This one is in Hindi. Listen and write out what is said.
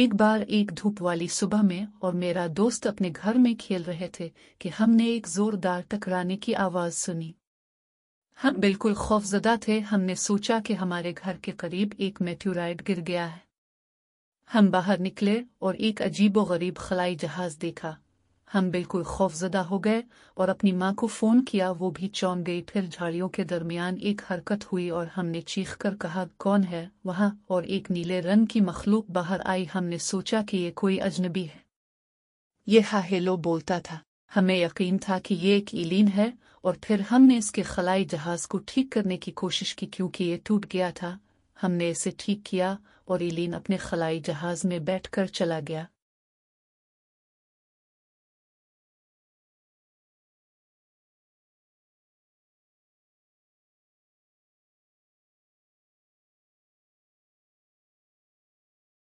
एक बार एक धूप वाली सुबह में और मेरा दोस्त अपने घर में खेल रहे थे कि हमने एक जोरदार टकराने की आवाज़ सुनी हम बिल्कुल खौफजदा थे हमने सोचा कि हमारे घर के करीब एक मेट्यूराइड गिर गया है हम बाहर निकले और एक व गरीब खलाई जहाज देखा हम बिल्कुल खौफजदा हो गए और अपनी माँ को फ़ोन किया वो भी चौन गई फिर झाड़ियों के दरमियान एक हरकत हुई और हमने चीख कर कहा कौन है वहाँ और एक नीले रंग की मखलूक बाहर आई हमने सोचा कि ये कोई अजनबी है ये हाहेलो बोलता था हमें यकीन था कि ये एक इलिन है और फिर हमने इसके खलाई जहाज को ठीक करने की कोशिश की क्योंकि ये टूट गया था हमने इसे ठीक किया और इलिन अपने खलाई जहाज में बैठकर चला गया